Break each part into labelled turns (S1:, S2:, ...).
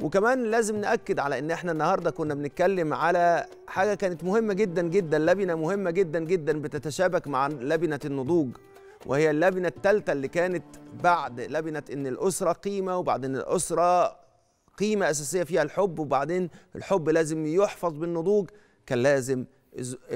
S1: وكمان لازم ناكد على ان احنا النهارده كنا بنتكلم على حاجه كانت مهمه جدا جدا لبنه مهمه جدا جدا بتتشابك مع لبنه النضوج وهي اللبنه الثالثه اللي كانت بعد لبنه ان الاسره قيمه وبعدين الاسره قيمه اساسيه فيها الحب وبعدين الحب لازم يحفظ بالنضوج كان لازم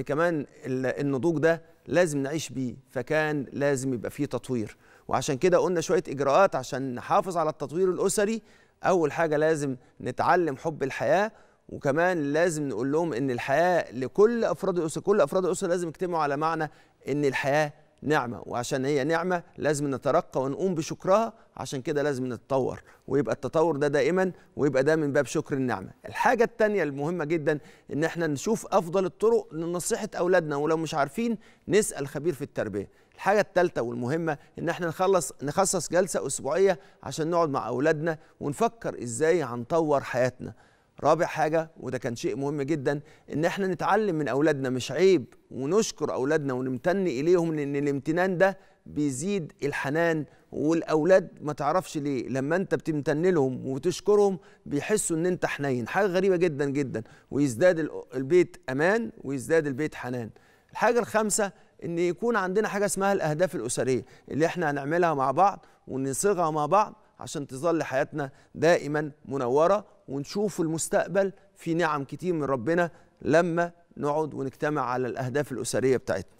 S1: كمان النضوج ده لازم نعيش بيه فكان لازم يبقى فيه تطوير وعشان كده قلنا شويه اجراءات عشان نحافظ على التطوير الاسري اول حاجه لازم نتعلم حب الحياه وكمان لازم نقول لهم ان الحياه لكل افراد الاسره كل افراد الاسره لازم يجتمعوا على معنى ان الحياه نعمة وعشان هي نعمة لازم نترقى ونقوم بشكرها عشان كده لازم نتطور ويبقى التطور ده دائما ويبقى ده من باب شكر النعمة الحاجة التانية المهمة جدا ان احنا نشوف افضل الطرق لنصيحة اولادنا ولو مش عارفين نسأل خبير في التربية الحاجة الثالثة والمهمة إن احنا نخلص نخصص جلسة أسبوعية عشان نقعد مع أولادنا ونفكر إزاي هنطور حياتنا رابع حاجة وده كان شيء مهم جدا إن إحنا نتعلم من أولادنا مش عيب ونشكر أولادنا ونمتن إليهم لأن الامتنان ده بيزيد الحنان والأولاد ما تعرفش ليه لما أنت بتمتن لهم وتشكرهم بيحسوا إن أنت حنين حاجة غريبة جدا جدا ويزداد البيت أمان ويزداد البيت حنان الحاجة الخامسة إن يكون عندنا حاجة اسمها الأهداف الأسرية اللي إحنا هنعملها مع بعض ونصيغها مع بعض عشان تظل حياتنا دائما منورة ونشوف المستقبل في نعم كتير من ربنا لما نقعد ونجتمع على الأهداف الأسرية بتاعتنا